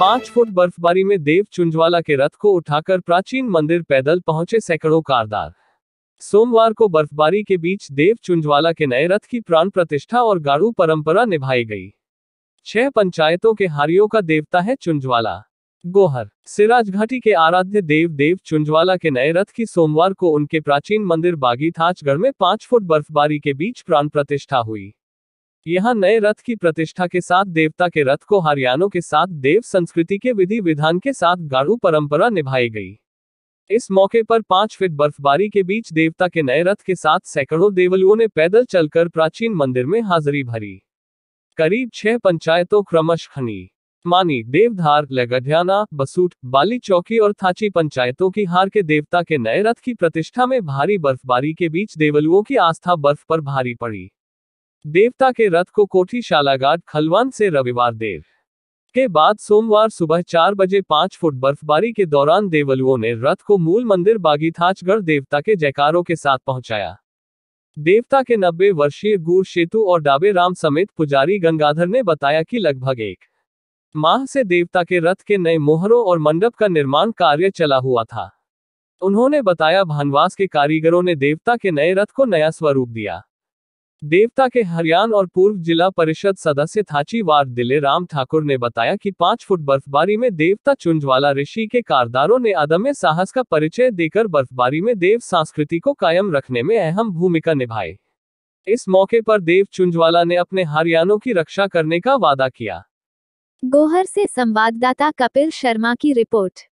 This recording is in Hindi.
पांच फुट बर्फबारी में देव चुंजवाला के रथ को उठाकर प्राचीन मंदिर पैदल पहुंचे सैकड़ों कारदार सोमवार को बर्फबारी के बीच देव चुंजवाला के नए रथ की प्राण प्रतिष्ठा और गाड़ू परंपरा निभाई गई छह पंचायतों के हारियों का देवता है चुंजवाला गोहर सिराज घाटी के आराध्य देव देव चुंजवाला के नए रथ की सोमवार को उनके प्राचीन मंदिर बागी थाचगढ़ में पांच फुट बर्फबारी के बीच प्राण प्रतिष्ठा हुई यहाँ नए रथ की प्रतिष्ठा के साथ देवता के रथ को हरियाणों के साथ देव संस्कृति के विधि विधान के साथ गाड़ू परंपरा निभाई गई इस मौके पर पांच फीट बर्फबारी के बीच देवता के नए रथ के साथ सैकड़ों देवलुओं ने पैदल चलकर प्राचीन मंदिर में हाजिरी भरी करीब छह पंचायतों क्रमश खनी मानी देवधार लगढ़ियाना बसूट बाली चौकी और थाची पंचायतों की हार के देवता के नए रथ की प्रतिष्ठा में भारी बर्फबारी के बीच देवलुओं की आस्था बर्फ पर भारी पड़ी देवता के रथ को कोठी शालाघाट खलवान से रविवार देर के बाद सोमवार सुबह चार बजे पांच फुट बर्फबारी के दौरान देवलुओं ने रथ को मूल मंदिर बागीथाचगढ़ देवता के जयकारों के साथ पहुंचाया देवता के नब्बे वर्षीय गुर सेतु और डाबे राम समेत पुजारी गंगाधर ने बताया कि लगभग एक माह से देवता के रथ के नए मोहरों और मंडप का निर्माण कार्य चला हुआ था उन्होंने बताया भानवास के कारीगरों ने देवता के नए रथ को नया स्वरूप दिया देवता के हरियाणा और पूर्व जिला परिषद सदस्य थाचीवार दिले राम ठाकुर ने बताया कि पांच फुट बर्फबारी में देवता चुंजवाला ऋषि के कारदारों ने अदम्य साहस का परिचय देकर बर्फबारी में देव संस्कृति को कायम रखने में अहम भूमिका निभाई इस मौके पर देव चुंजवाला ने अपने हरियाणों की रक्षा करने का वादा किया गोहर से संवाददाता कपिल शर्मा की रिपोर्ट